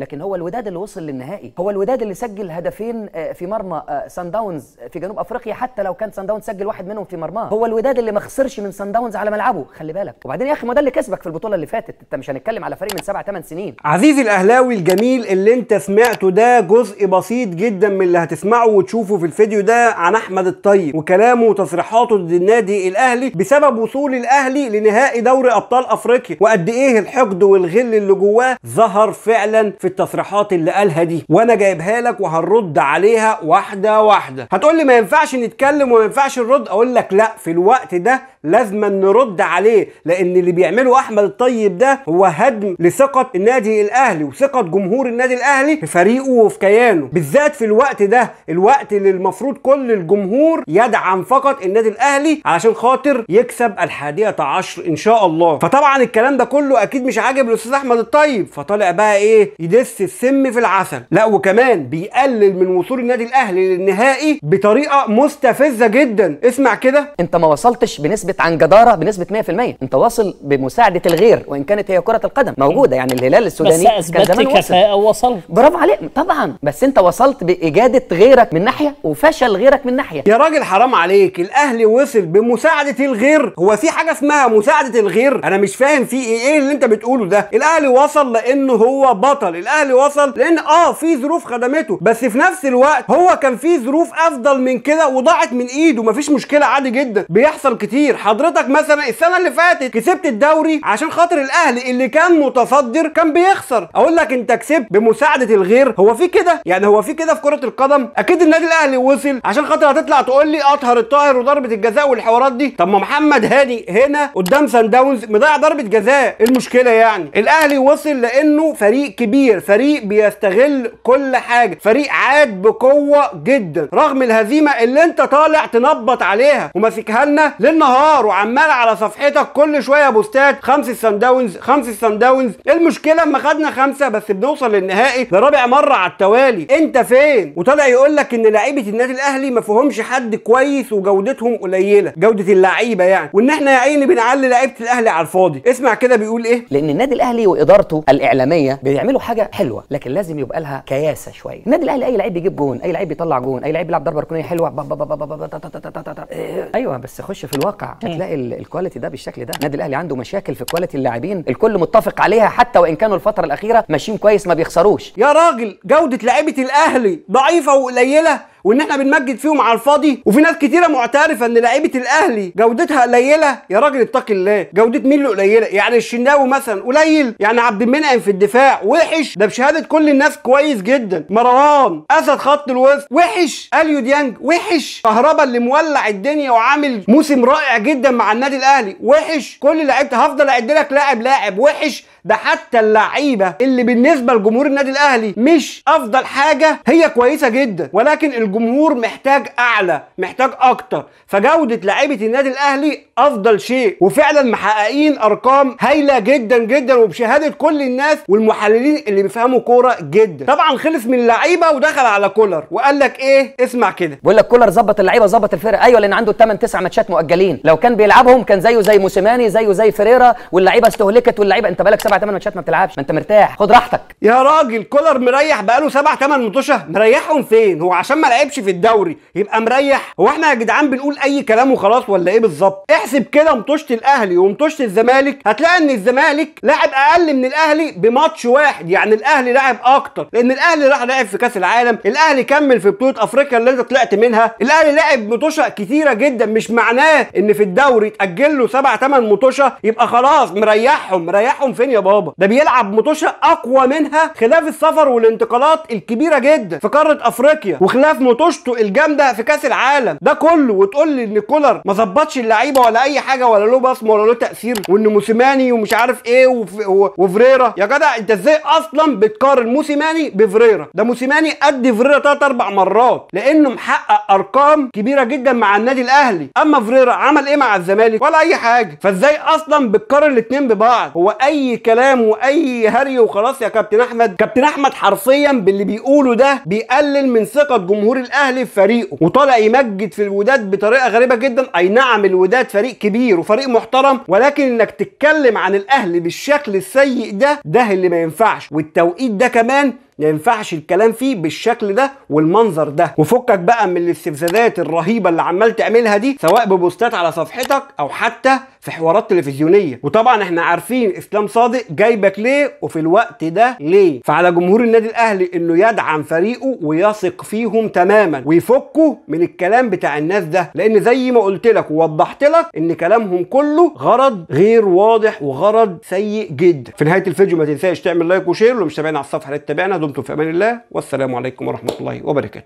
لكن هو الوداد اللي وصل للنهائي هو الوداد اللي سجل هدفين آه، في مرمى آه، سان داونز آه، في جنوب افريقيا حتى لو كان سان داونز سجل واحد منهم في مرماه هو الوداد اللي ما خسرش من سان داونز على ملعبه خلي بالك وبعدين يا اخي ما ده اللي كسبك في البطوله اللي فاتت انت مش هنتكلم على فريق من سبع ثمان سنين عزيزي الاهلاوي الجميل اللي انت سمعته ده جزء بسيط جدا من اللي هتسمعه وتشوفه في الفيديو ده عن احمد الطيب وكلامه وتصريحاته ضد النادي الاهلي بسبب وصول الاهلي لنهائي دوري ابطال افريقيا وقد ايه الحقد والغل اللي جواه ظهر فعلا في التصريحات اللي قالها دي وانا جايبها لك وهنرد عليها واحده واحده هتقول لي ما ينفعش نتكلم وما ينفعش نرد اقول لك لا في الوقت ده لازما نرد عليه لان اللي بيعمله احمد الطيب ده هو هدم لثقه النادي الاهلي وثقه جمهور النادي الاهلي في فريقه وفي كيانه بالذات في الوقت ده الوقت اللي المفروض كل الجمهور يدعم فقط النادي الاهلي علشان خاطر يكسب الحادية عشر ان شاء الله فطبعا الكلام ده كله اكيد مش عاجب الاستاذ احمد الطيب فطالع بقى ايه يدس السم في العسل لا وكمان بيقلل من وصول النادي الاهلي للنهائي بطريقه مستفزه جدا اسمع كده انت ما وصلتش بنسبه بنسبه عن جداره بنسبه 100% انت واصل بمساعده الغير وان كانت هي كره القدم موجوده يعني الهلال السوداني بس اثبت كفاءه وصل برافو عليك طبعا بس انت وصلت باجاده غيرك من ناحيه وفشل غيرك من ناحيه يا راجل حرام عليك الاهلي وصل بمساعده الغير هو في حاجه اسمها مساعده الغير انا مش فاهم في ايه ايه اللي انت بتقوله ده الاهلي وصل لانه هو بطل الاهلي وصل لان اه في ظروف خدمته بس في نفس الوقت هو كان في ظروف افضل من كده وضاعت من ايده مفيش مشكله عادي جدا بيحصل كتير حضرتك مثلا السنه اللي فاتت كسبت الدوري عشان خاطر الاهلي اللي كان متصدر كان بيخسر اقول لك انت كسبت بمساعده الغير هو في كده يعني هو في كده في كره القدم اكيد النادي الاهلي وصل عشان خاطر هتطلع تقول لي اطهر الطاهر وضربه الجزاء والحوارات دي طب ما محمد هاني هنا قدام سان داونز مضيع ضربه جزاء إيه المشكله يعني الاهلي وصل لانه فريق كبير فريق بيستغل كل حاجه فريق عاد بقوه جدا رغم الهزيمه اللي انت طالع تنبط عليها وماسكها لنا للنهار نهار وعمال على صفحتك كل شويه بوستات خمس السان داونز خمس السان داونز المشكله اما خدنا خمسه بس بنوصل للنهائي لرابع مره على التوالي انت فين وطلع يقول لك ان لعيبه النادي الاهلي ما فيهمش حد كويس وجودتهم قليله جوده اللعيبه يعني وان احنا يا عيني بنعلي لعيبه الاهلي على الفاضي اسمع كده بيقول ايه لان النادي الاهلي وادارته الاعلاميه بيعملوا حاجه حلوه لكن لازم يبقى لها كياسه شويه النادي الاهلي اي لعيب بيجيب جون اي لعيب بيطلع جون اي لعيب بيلعب ضربه ركنيه حلوه ايوه بس خش في الواقع هتلاقي الكواليتي ده بالشكل ده النادي الاهلي عنده مشاكل في كواليتي اللاعبين الكل متفق عليها حتى وان كانوا الفتره الاخيره ماشيين كويس ما بيخسروش يا راجل جوده لعيبه الاهلي ضعيفه وقليله وان احنا بنمجد فيهم على الفاضي وفي ناس كتيره معترفه ان لعيبه الاهلي جودتها قليله يا راجل اتقي الله جوده مين اللي قليله يعني الشناوي مثلا قليل يعني عبد المنعم في الدفاع وحش ده بشهاده كل الناس كويس جدا مروان اسد خط الوسط وحش اليو ديانج وحش كهربا اللي مولع الدنيا وعامل موسم رائع جدا مع النادي الاهلي وحش كل لعيبه هفضل اعد لك لاعب لاعب وحش ده حتى اللعيبه اللي بالنسبه لجمهور النادي الاهلي مش افضل حاجه هي كويسه جدا ولكن الجمهور محتاج اعلى محتاج اكتر فجوده لعيبه النادي الاهلي افضل شيء وفعلا محققين ارقام هايله جدا جدا وبشهاده كل الناس والمحللين اللي بيفهموا كوره جدا طبعا خلص من اللعيبه ودخل على كولر وقال لك ايه اسمع كده بقول لك كولر ظبط اللعيبه ظبط الفرقه ايوه لان عنده 8 9 ماتشات مؤجلين لو كان بيلعبهم كان زيه زي موسيماني زيه زي فيريرا واللعيبه استهلكت واللعيبه انت بقالك 7 8 ماتشات ما بتلعبش ما انت مرتاح خد راحتك يا راجل كولر مريح بقاله 7 8 ماتشات مريحهم فين هو عشان ما لعبش في الدوري يبقى مريح هو احنا يا جدعان بنقول اي كلام وخلاص ولا ايه بالظبط احسب كده مطوشه الاهلي ومطوشه الزمالك هتلاقي ان الزمالك لاعب اقل من الاهلي بماتش واحد يعني الاهلي لاعب اكتر لان الاهلي راح لعب في كاس العالم الاهلي كمل في بطوله افريقيا اللي انت طلعت منها الاهلي لعب مطوشه كتيره جدا مش معناه ان في الدوري تاجل له 7 8 مطوشه يبقى خلاص مريحهم مريحهم فين يا بابا ده بيلعب مطوشه اقوى منها خلاف السفر والانتقالات الكبيره جدا في قاره افريقيا وخلاف وطشته الجامده في كاس العالم ده كله وتقول لي ان كولر ما ظبطش اللعيبه ولا اي حاجه ولا له بصمه ولا له تاثير وان موسيماني ومش عارف ايه وف... وفريرا يا جدع انت ازاي اصلا بتقارن موسيماني بفريرا ده موسيماني قد فريرا ثلاث اربع مرات لانه محقق ارقام كبيره جدا مع النادي الاهلي اما فريرا عمل ايه مع الزمالك ولا اي حاجه فازاي اصلا بتقارن الاثنين ببعض هو اي كلام واي هري وخلاص يا كابتن احمد كابتن احمد حرفيا باللي بيقوله ده بيقلل من ثقه جمهور الاهلي في فريقه وطالع يمجد في الوداد بطريقه غريبه جدا اي نعم الوداد فريق كبير وفريق محترم ولكن انك تتكلم عن الاهلي بالشكل السيء ده ده اللي ما ينفعش والتوقيت ده كمان ما ينفعش الكلام فيه بالشكل ده والمنظر ده وفكك بقى من الاستفزازات الرهيبه اللي عمال تعملها دي سواء ببوستات على صفحتك او حتى في حوارات تلفزيونيه وطبعا احنا عارفين اسلام صادق جايبك ليه وفي الوقت ده ليه فعلى جمهور النادي الاهلي انه يدعم فريقه ويثق فيهم تماما ويفكوا من الكلام بتاع الناس ده لان زي ما قلت لك ووضحت لك ان كلامهم كله غرض غير واضح وغرض سيء جدا في نهايه الفيديو ما تنساش تعمل لايك وشير ولو مش تابعنا على الصفحه اللي تتابعنا دمتم في امان الله والسلام عليكم ورحمه الله وبركاته